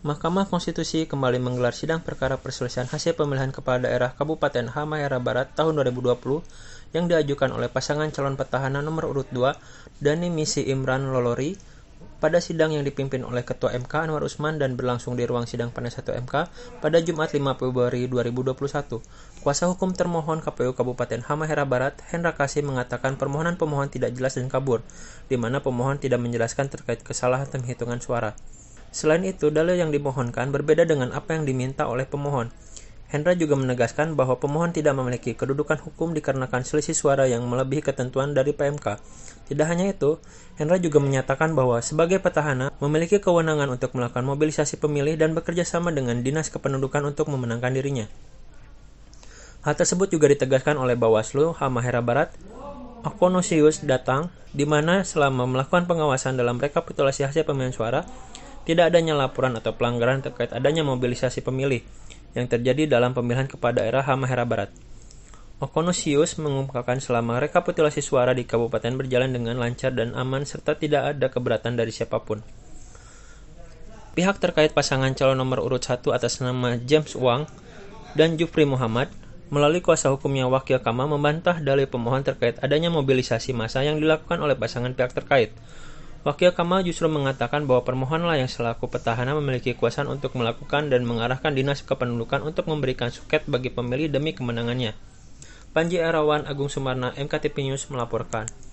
Mahkamah Konstitusi kembali menggelar sidang perkara perselisihan hasil pemilihan kepala daerah Kabupaten Halmahera Barat tahun 2020 yang diajukan oleh pasangan calon petahana nomor urut 2 Dani Misi Imran Lolori pada sidang yang dipimpin oleh Ketua MK Anwar Usman dan berlangsung di ruang sidang Panel 1 MK pada Jumat 5 Februari 2021. Kuasa hukum termohon KPU Kabupaten Halmahera Barat, Hendra Kasih mengatakan permohonan pemohon tidak jelas dan kabur, di mana pemohon tidak menjelaskan terkait kesalahan penghitungan suara. Selain itu, dalil yang dimohonkan berbeda dengan apa yang diminta oleh pemohon. Hendra juga menegaskan bahwa pemohon tidak memiliki kedudukan hukum dikarenakan selisih suara yang melebihi ketentuan dari PMK. Tidak hanya itu, Hendra juga menyatakan bahwa sebagai petahana memiliki kewenangan untuk melakukan mobilisasi pemilih dan bekerja sama dengan Dinas Kependudukan untuk memenangkan dirinya. Hal tersebut juga ditegaskan oleh Bawaslu Hamahera Barat, Okonosius datang, di mana selama melakukan pengawasan dalam rekapitulasi hasil pemilihan suara, tidak adanya laporan atau pelanggaran terkait adanya mobilisasi pemilih yang terjadi dalam pemilihan kepada daerah Hamahera Barat. Okonosius mengungkapkan selama rekapitulasi suara di kabupaten berjalan dengan lancar dan aman serta tidak ada keberatan dari siapapun. Pihak terkait pasangan calon nomor urut 1 atas nama James Wang dan Jupri Muhammad melalui kuasa hukumnya Wakil Kama membantah dalil pemohon terkait adanya mobilisasi massa yang dilakukan oleh pasangan pihak terkait. Wakil Kamal justru mengatakan bahwa permohonlah yang selaku petahana memiliki kuasa untuk melakukan dan mengarahkan dinas kependudukan untuk memberikan suket bagi pemilih demi kemenangannya. Panji Erawan Agung Sumarna, MKTP News melaporkan.